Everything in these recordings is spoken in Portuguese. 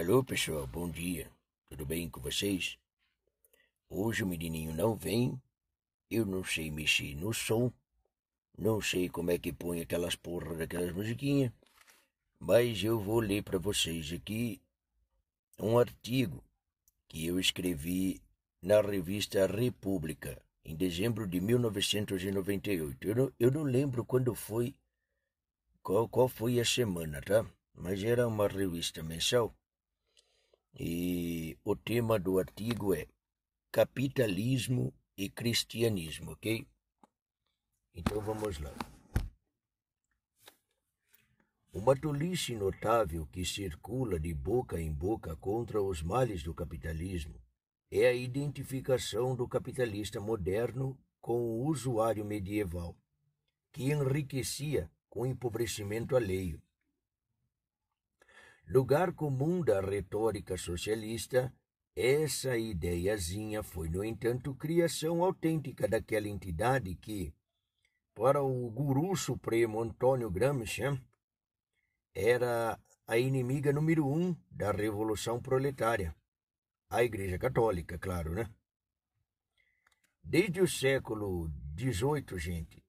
Alô, pessoal, bom dia. Tudo bem com vocês? Hoje o menininho não vem. Eu não sei mexer no som. Não sei como é que põe aquelas porra daquelas musiquinhas. Mas eu vou ler para vocês aqui um artigo que eu escrevi na revista República em dezembro de 1998. Eu não, eu não lembro quando foi, qual, qual foi a semana, tá? Mas era uma revista mensal e o tema do artigo é Capitalismo e Cristianismo, ok? Então vamos lá. Uma tolice notável que circula de boca em boca contra os males do capitalismo é a identificação do capitalista moderno com o usuário medieval, que enriquecia com empobrecimento alheio. Lugar comum da retórica socialista, essa ideiazinha foi, no entanto, criação autêntica daquela entidade que, para o guru supremo Antônio Gramsci, era a inimiga número um da Revolução Proletária. A Igreja Católica, claro, né? Desde o século XVIII, gente,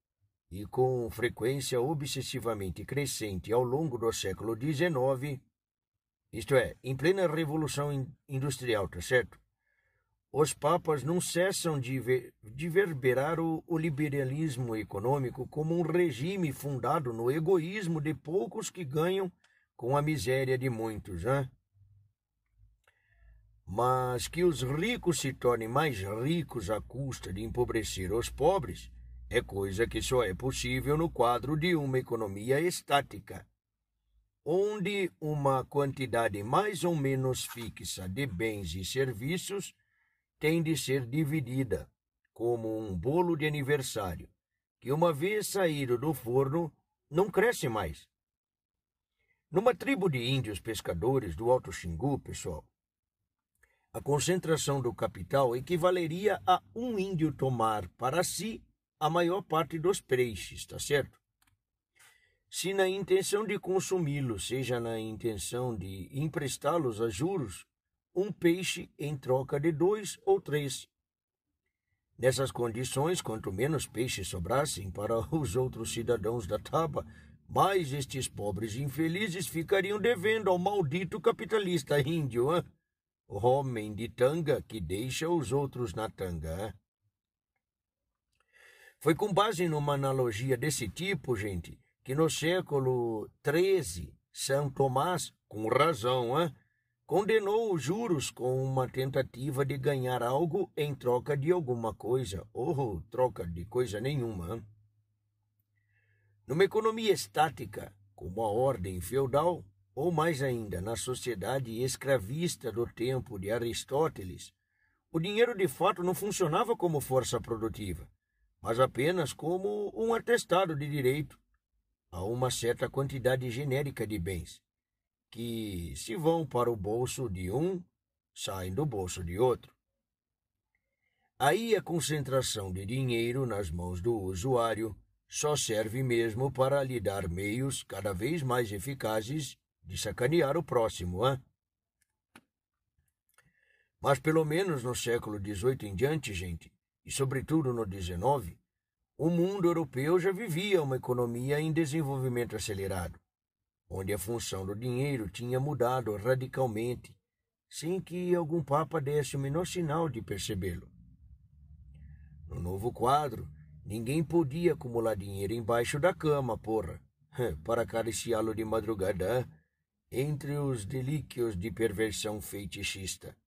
e com frequência obsessivamente crescente ao longo do século XIX, isto é, em plena revolução industrial, tá certo? Os papas não cessam de, ver, de verberar o, o liberalismo econômico como um regime fundado no egoísmo de poucos que ganham com a miséria de muitos, né? Mas que os ricos se tornem mais ricos à custa de empobrecer os pobres é coisa que só é possível no quadro de uma economia estática onde uma quantidade mais ou menos fixa de bens e serviços tem de ser dividida, como um bolo de aniversário, que uma vez saído do forno não cresce mais. Numa tribo de índios pescadores do Alto Xingu, pessoal, a concentração do capital equivaleria a um índio tomar para si a maior parte dos peixes, está certo? se na intenção de consumi-los, seja na intenção de emprestá-los a juros, um peixe em troca de dois ou três. Nessas condições, quanto menos peixes sobrassem para os outros cidadãos da Taba, mais estes pobres infelizes ficariam devendo ao maldito capitalista índio, hein? homem de tanga que deixa os outros na tanga. Hein? Foi com base numa analogia desse tipo, gente, que no século XIII, São Tomás, com razão, hein, condenou os juros com uma tentativa de ganhar algo em troca de alguma coisa, ou troca de coisa nenhuma. Hein? Numa economia estática, como a ordem feudal, ou mais ainda na sociedade escravista do tempo de Aristóteles, o dinheiro de fato não funcionava como força produtiva, mas apenas como um atestado de direito a uma certa quantidade genérica de bens, que, se vão para o bolso de um, saem do bolso de outro. Aí a concentração de dinheiro nas mãos do usuário só serve mesmo para lhe dar meios cada vez mais eficazes de sacanear o próximo, hein? Mas pelo menos no século XVIII em diante, gente, e sobretudo no XIX, o mundo europeu já vivia uma economia em desenvolvimento acelerado, onde a função do dinheiro tinha mudado radicalmente, sem que algum papa desse o menor sinal de percebê-lo. No novo quadro, ninguém podia acumular dinheiro embaixo da cama, porra, para acariciá-lo de madrugada entre os delíquios de perversão feitiçista.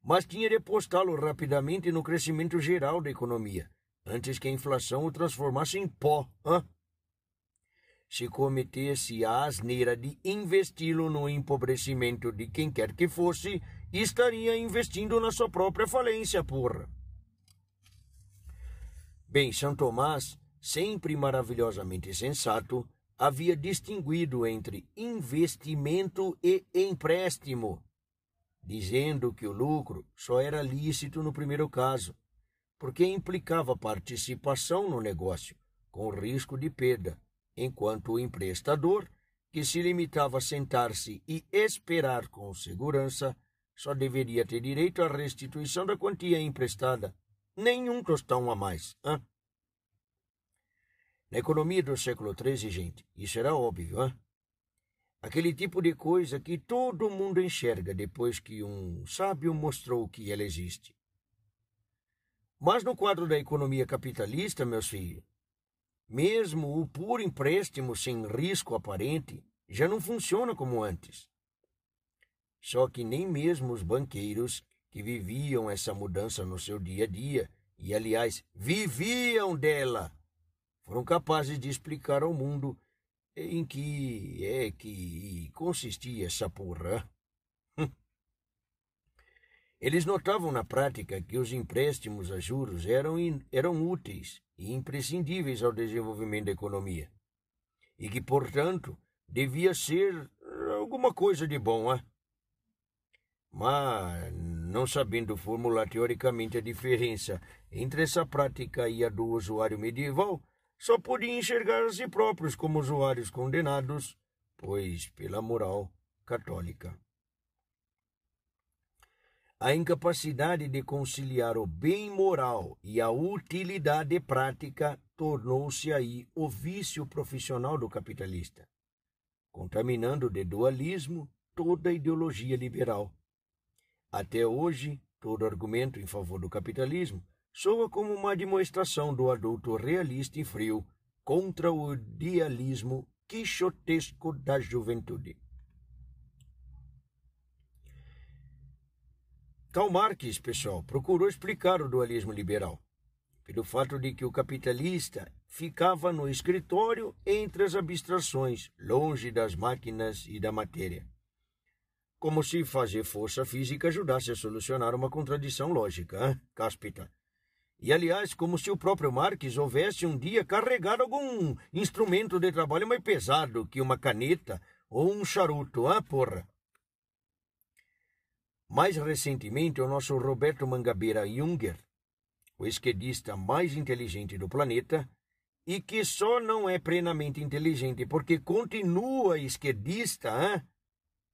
Mas tinha de apostá-lo rapidamente no crescimento geral da economia antes que a inflação o transformasse em pó. Hã? Se cometesse a asneira de investi-lo no empobrecimento de quem quer que fosse, estaria investindo na sua própria falência, porra. Bem, São Tomás, sempre maravilhosamente sensato, havia distinguido entre investimento e empréstimo, dizendo que o lucro só era lícito no primeiro caso porque implicava participação no negócio, com risco de perda, enquanto o emprestador, que se limitava a sentar-se e esperar com segurança, só deveria ter direito à restituição da quantia emprestada, nenhum tostão a mais. Hein? Na economia do século XIII, gente, isso era óbvio, hein? aquele tipo de coisa que todo mundo enxerga depois que um sábio mostrou que ela existe. Mas no quadro da economia capitalista, meus filhos, mesmo o puro empréstimo sem risco aparente já não funciona como antes. Só que nem mesmo os banqueiros que viviam essa mudança no seu dia a dia, e aliás, viviam dela, foram capazes de explicar ao mundo em que é que consistia essa porra. Eles notavam na prática que os empréstimos a juros eram, eram úteis e imprescindíveis ao desenvolvimento da economia, e que, portanto, devia ser alguma coisa de bom, ah? Mas, não sabendo formular teoricamente a diferença entre essa prática e a do usuário medieval, só podia enxergar a si próprios como usuários condenados, pois pela moral católica a incapacidade de conciliar o bem moral e a utilidade prática tornou-se aí o vício profissional do capitalista, contaminando de dualismo toda a ideologia liberal. Até hoje, todo argumento em favor do capitalismo soa como uma demonstração do adulto realista e frio contra o idealismo quixotesco da juventude. Karl Marx, pessoal, procurou explicar o dualismo liberal pelo fato de que o capitalista ficava no escritório entre as abstrações, longe das máquinas e da matéria. Como se fazer força física ajudasse a solucionar uma contradição lógica, hein? cáspita. E, aliás, como se o próprio Marx houvesse um dia carregado algum instrumento de trabalho mais pesado que uma caneta ou um charuto, ah, porra. Mais recentemente, o nosso Roberto Mangabeira Junger, o esquerdista mais inteligente do planeta, e que só não é plenamente inteligente porque continua esquerdista, hein?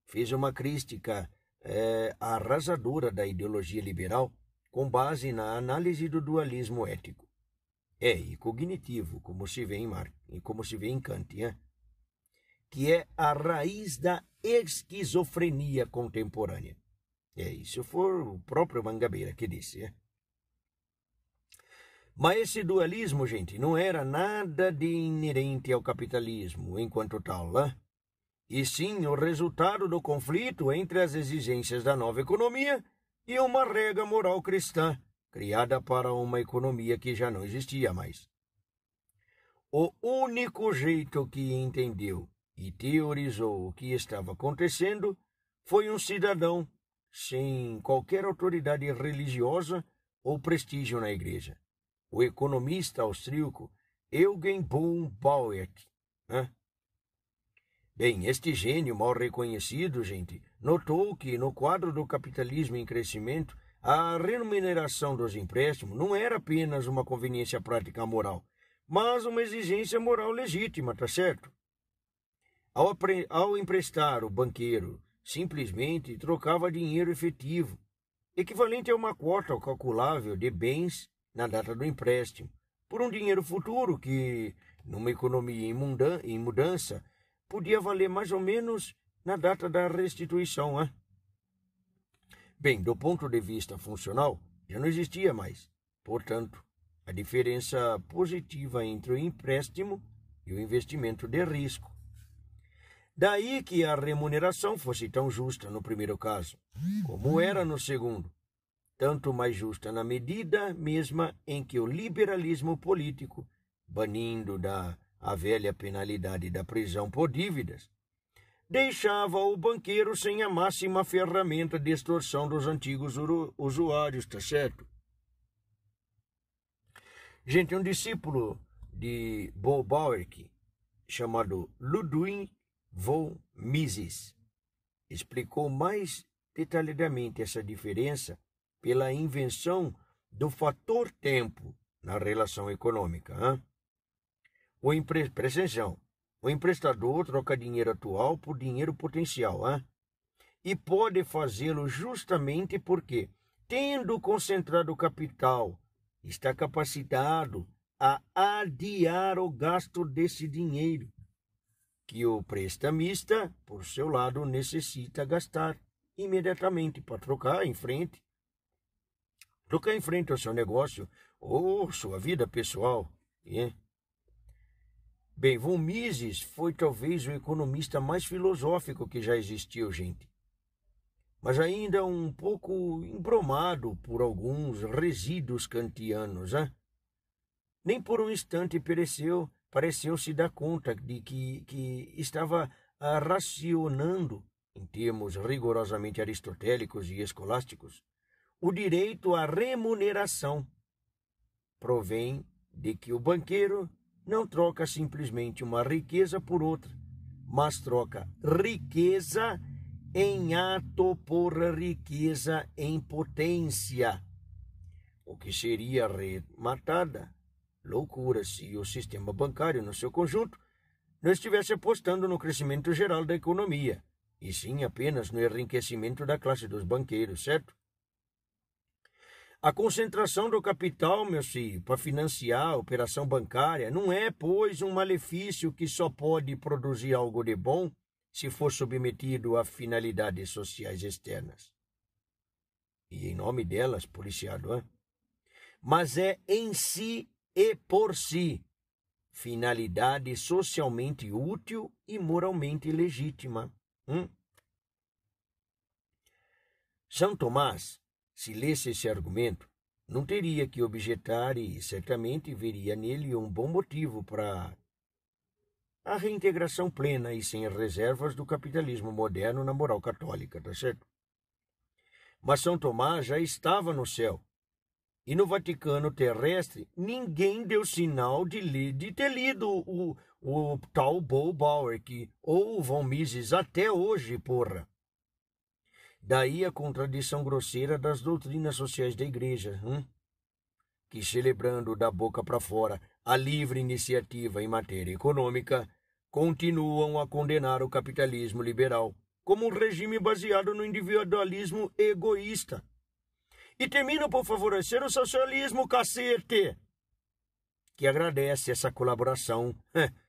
fez uma crítica é, arrasadora da ideologia liberal com base na análise do dualismo ético. É, e cognitivo, como se vê em Marx e como se vê em Kant, hein? que é a raiz da esquizofrenia contemporânea. É, isso foi o próprio Mangabeira que disse. É? Mas esse dualismo, gente, não era nada de inerente ao capitalismo enquanto tal, né? e sim o resultado do conflito entre as exigências da nova economia e uma regra moral cristã criada para uma economia que já não existia mais. O único jeito que entendeu e teorizou o que estava acontecendo foi um cidadão sem qualquer autoridade religiosa ou prestígio na igreja. O economista austríaco Eugen von Bauert. Né? Bem, este gênio mal reconhecido, gente, notou que no quadro do capitalismo em crescimento, a remuneração dos empréstimos não era apenas uma conveniência prática moral, mas uma exigência moral legítima, tá certo? Ao, ao emprestar o banqueiro simplesmente trocava dinheiro efetivo, equivalente a uma cota calculável de bens na data do empréstimo, por um dinheiro futuro que, numa economia em mudança, podia valer mais ou menos na data da restituição. Hein? Bem, do ponto de vista funcional, já não existia mais. Portanto, a diferença positiva entre o empréstimo e o investimento de risco Daí que a remuneração fosse tão justa no primeiro caso, como era no segundo, tanto mais justa na medida mesma em que o liberalismo político, banindo da a velha penalidade da prisão por dívidas, deixava o banqueiro sem a máxima ferramenta de extorsão dos antigos usuários, tá certo? Gente, um discípulo de Bob chamado Ludwig von Mises explicou mais detalhadamente essa diferença pela invenção do fator tempo na relação econômica. Hein? O empre... Presta atenção. O emprestador troca dinheiro atual por dinheiro potencial. Hein? E pode fazê-lo justamente porque, tendo concentrado o capital, está capacitado a adiar o gasto desse dinheiro que o prestamista, por seu lado, necessita gastar imediatamente para trocar em frente. Trocar em frente ao seu negócio ou sua vida pessoal. Hein? Bem, von Mises foi talvez o economista mais filosófico que já existiu, gente. Mas ainda um pouco embromado por alguns resíduos kantianos. Hein? Nem por um instante pereceu pareceu se dar conta de que, que estava racionando, em termos rigorosamente aristotélicos e escolásticos, o direito à remuneração. Provém de que o banqueiro não troca simplesmente uma riqueza por outra, mas troca riqueza em ato por riqueza em potência, o que seria rematada loucuras e o sistema bancário no seu conjunto não estivesse apostando no crescimento geral da economia, e sim apenas no enriquecimento da classe dos banqueiros, certo? A concentração do capital, meu filho, para financiar a operação bancária não é, pois, um malefício que só pode produzir algo de bom se for submetido a finalidades sociais externas. E em nome delas, policiado, hein? mas é em si e por si, finalidade socialmente útil e moralmente legítima. Hum? São Tomás, se lesse esse argumento, não teria que objetar e certamente veria nele um bom motivo para a reintegração plena e sem reservas do capitalismo moderno na moral católica, tá certo? Mas São Tomás já estava no céu e no Vaticano terrestre, ninguém deu sinal de, li, de ter lido o, o tal Bo Bauer, que, ou o Von Mises até hoje, porra. Daí a contradição grosseira das doutrinas sociais da igreja, hein? Hum? que celebrando da boca para fora a livre iniciativa em matéria econômica, continuam a condenar o capitalismo liberal como um regime baseado no individualismo egoísta e terminam por favorecer o socialismo, cacete! Que agradece essa colaboração,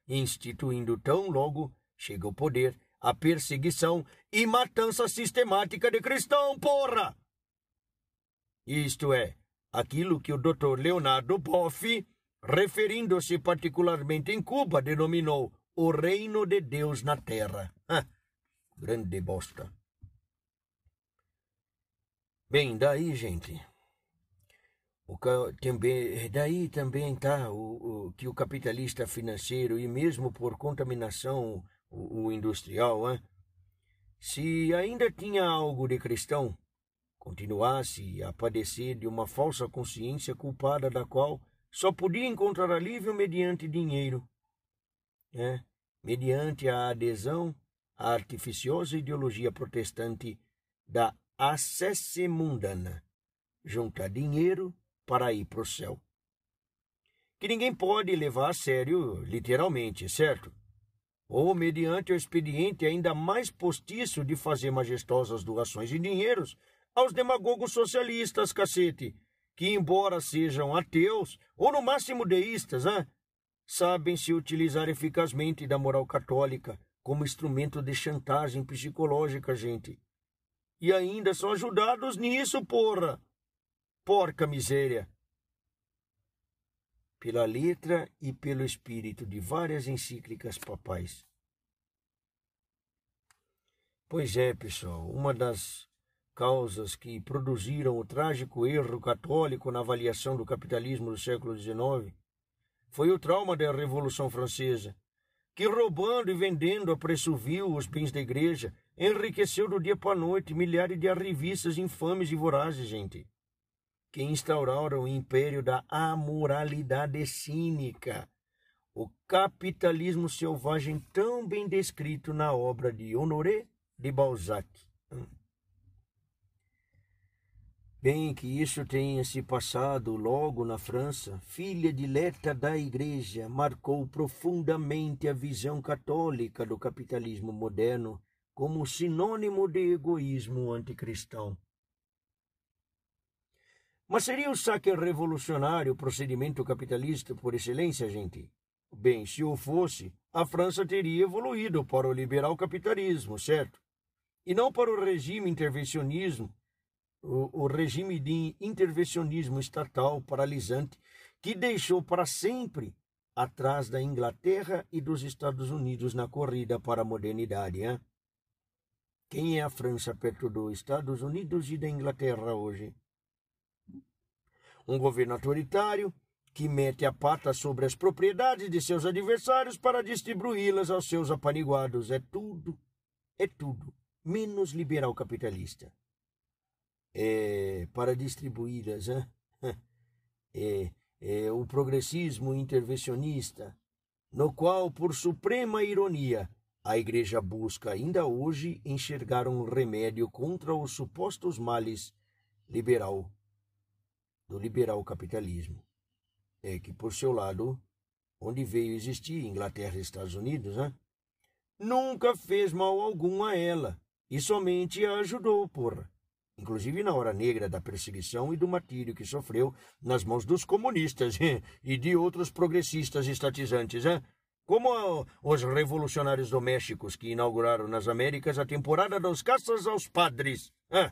instituindo tão logo chega o poder a perseguição e matança sistemática de cristão, porra! Isto é, aquilo que o Dr. Leonardo Boff, referindo-se particularmente em Cuba, denominou o reino de Deus na terra. Ah, grande bosta. Bem, daí, gente, o, também, daí também tá o, o, que o capitalista financeiro e mesmo por contaminação o, o industrial, hein? Né, se ainda tinha algo de cristão, continuasse a padecer de uma falsa consciência culpada da qual só podia encontrar alívio mediante dinheiro, né? mediante a adesão à artificiosa ideologia protestante da a mundana, juntar dinheiro para ir para o céu. Que ninguém pode levar a sério, literalmente, certo? Ou mediante o expediente ainda mais postiço de fazer majestosas doações de dinheiros aos demagogos socialistas, cacete, que, embora sejam ateus, ou no máximo deístas, hein, sabem se utilizar eficazmente da moral católica como instrumento de chantagem psicológica, gente e ainda são ajudados nisso, porra. Porca miséria. Pela letra e pelo espírito de várias encíclicas papais. Pois é, pessoal, uma das causas que produziram o trágico erro católico na avaliação do capitalismo do século XIX foi o trauma da Revolução Francesa, que roubando e vendendo a preço vil os bens da igreja, Enriqueceu do dia para a noite milhares de arrivistas infames e vorazes, gente, que instauraram o império da amoralidade cínica, o capitalismo selvagem tão bem descrito na obra de Honoré de Balzac. Hum. Bem que isso tenha se passado logo na França, filha dileta da Igreja, marcou profundamente a visão católica do capitalismo moderno como sinônimo de egoísmo anticristão. Mas seria o saque revolucionário o procedimento capitalista por excelência, gente? Bem, se o fosse, a França teria evoluído para o liberal capitalismo, certo? E não para o regime intervencionismo, o, o regime de intervencionismo estatal paralisante que deixou para sempre atrás da Inglaterra e dos Estados Unidos na corrida para a modernidade. Hein? Quem é a França perto dos Estados Unidos e da Inglaterra hoje? Um governo autoritário que mete a pata sobre as propriedades de seus adversários para distribuí-las aos seus apaniguados. É tudo, é tudo, menos liberal capitalista. É para distribuí-las, hein? É, é o progressismo intervencionista, no qual, por suprema ironia, a Igreja busca ainda hoje enxergar um remédio contra os supostos males liberal do liberal capitalismo. É que, por seu lado, onde veio existir Inglaterra e Estados Unidos, né? nunca fez mal algum a ela e somente a ajudou, porra. Inclusive na hora negra da perseguição e do martírio que sofreu nas mãos dos comunistas e de outros progressistas estatizantes, né? Como os revolucionários domésticos que inauguraram nas Américas a temporada dos caças aos padres. Ah.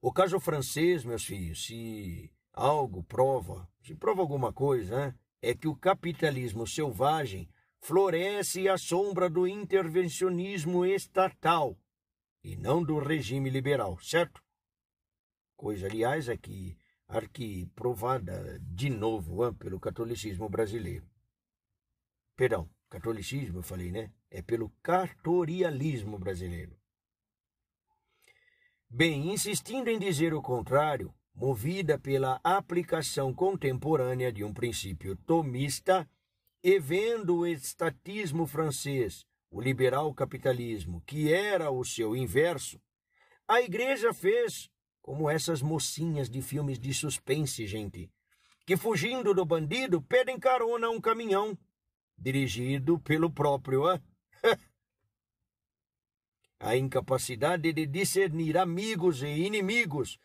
O caso francês, meus filhos, se algo prova, se prova alguma coisa, é que o capitalismo selvagem floresce à sombra do intervencionismo estatal e não do regime liberal, certo? Coisa, aliás, é que arquiprovada de novo hein, pelo catolicismo brasileiro. Perdão, catolicismo, eu falei, né? É pelo cartorialismo brasileiro. Bem, insistindo em dizer o contrário, movida pela aplicação contemporânea de um princípio tomista, e vendo o estatismo francês, o liberal capitalismo, que era o seu inverso, a Igreja fez como essas mocinhas de filmes de suspense, gente, que fugindo do bandido pedem carona a um caminhão dirigido pelo próprio. a incapacidade de discernir amigos e inimigos,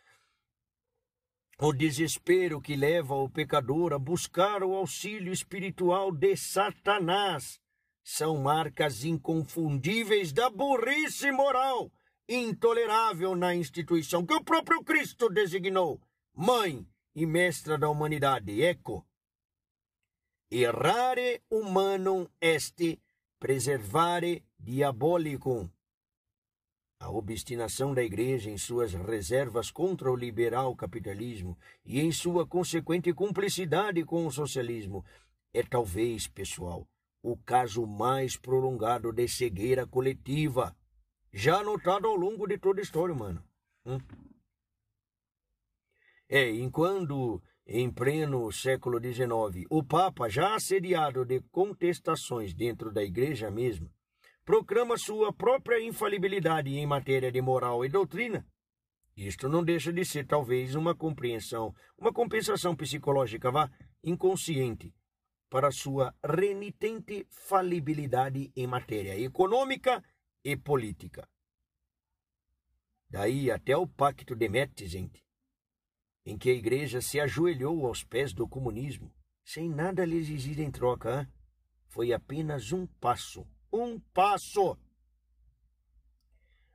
o desespero que leva o pecador a buscar o auxílio espiritual de Satanás são marcas inconfundíveis da burrice moral intolerável na instituição que o próprio Cristo designou mãe e mestra da humanidade. Eco. Errare humanum este preservare diabolicum. A obstinação da Igreja em suas reservas contra o liberal capitalismo e em sua consequente cumplicidade com o socialismo é talvez, pessoal, o caso mais prolongado de cegueira coletiva já notado ao longo de toda a história humana. Hum? É, enquanto em pleno século XIX o Papa, já assediado de contestações dentro da Igreja mesma, proclama sua própria infalibilidade em matéria de moral e doutrina, isto não deixa de ser talvez uma compreensão, uma compensação psicológica vá inconsciente para sua renitente falibilidade em matéria econômica e política. Daí até o Pacto de Metzent, em que a igreja se ajoelhou aos pés do comunismo, sem nada lhe exigir em troca, hein? foi apenas um passo, um passo.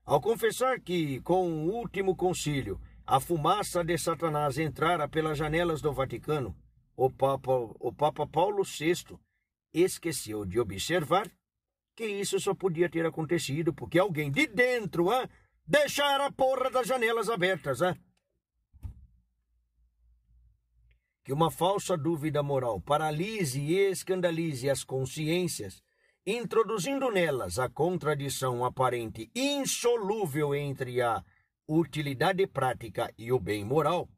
Ao confessar que, com o último concílio, a fumaça de Satanás entrara pelas janelas do Vaticano, o Papa, o Papa Paulo VI esqueceu de observar que isso só podia ter acontecido porque alguém de dentro ah, deixara a porra das janelas abertas. Ah. Que uma falsa dúvida moral paralise e escandalize as consciências, introduzindo nelas a contradição aparente insolúvel entre a utilidade prática e o bem moral,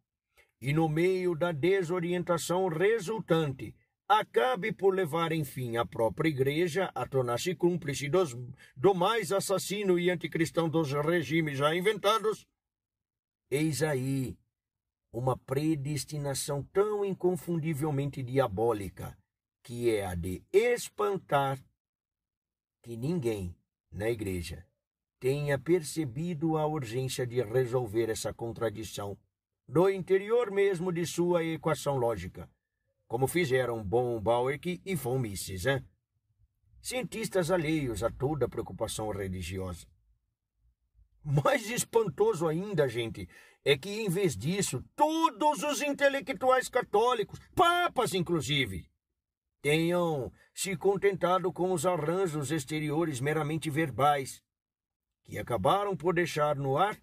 e no meio da desorientação resultante acabe por levar, enfim, a própria igreja a tornar-se cúmplice dos, do mais assassino e anticristão dos regimes já inventados, eis aí uma predestinação tão inconfundivelmente diabólica, que é a de espantar que ninguém na igreja tenha percebido a urgência de resolver essa contradição do interior mesmo de sua equação lógica como fizeram Von Bauer e Von Mises, hein? cientistas alheios a toda preocupação religiosa. Mais espantoso ainda, gente, é que em vez disso, todos os intelectuais católicos, papas inclusive, tenham se contentado com os arranjos exteriores meramente verbais, que acabaram por deixar no ar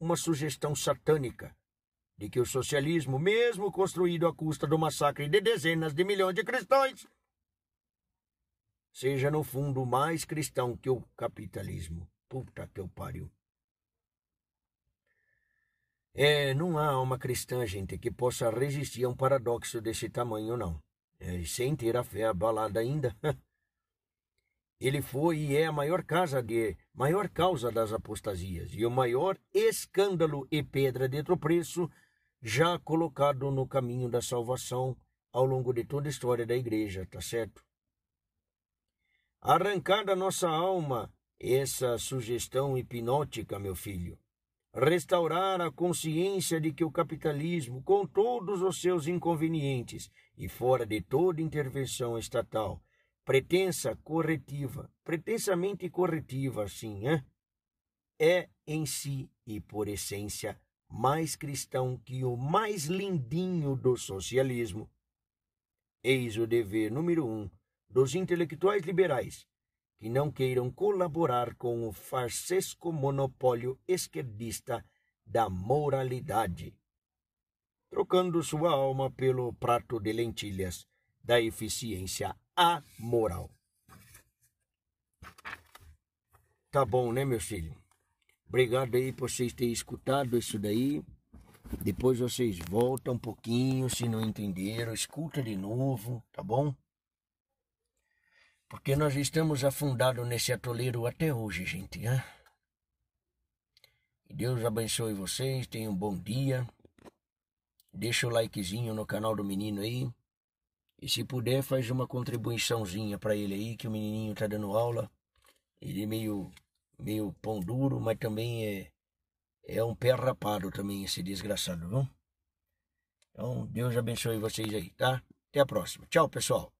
uma sugestão satânica de que o socialismo, mesmo construído à custa do massacre de dezenas de milhões de cristãos, seja no fundo mais cristão que o capitalismo. Puta que eu pariu. É, não há alma cristã, gente, que possa resistir a um paradoxo desse tamanho, não. É, sem ter a fé abalada ainda. Ele foi e é a maior casa de maior causa das apostasias e o maior escândalo e pedra de tropeço já colocado no caminho da salvação ao longo de toda a história da igreja, tá certo? Arrancar da nossa alma essa sugestão hipnótica, meu filho. Restaurar a consciência de que o capitalismo, com todos os seus inconvenientes e fora de toda intervenção estatal, pretensa corretiva, pretensamente corretiva, assim, é é em si e por essência mais cristão que o mais lindinho do socialismo. Eis o dever número um dos intelectuais liberais que não queiram colaborar com o farsesco monopólio esquerdista da moralidade, trocando sua alma pelo prato de lentilhas da eficiência amoral. Tá bom, né, meu filho? Obrigado aí por vocês terem escutado isso daí. Depois vocês voltam um pouquinho, se não entenderam, escuta de novo, tá bom? Porque nós estamos afundados nesse atoleiro até hoje, gente. Né? Deus abençoe vocês, tenham um bom dia. Deixa o likezinho no canal do menino aí. E se puder, faz uma contribuiçãozinha para ele aí, que o menininho tá dando aula. Ele é meio meio pão duro, mas também é, é um pé rapado também, esse desgraçado, viu? Então, Deus abençoe vocês aí, tá? Até a próxima. Tchau, pessoal.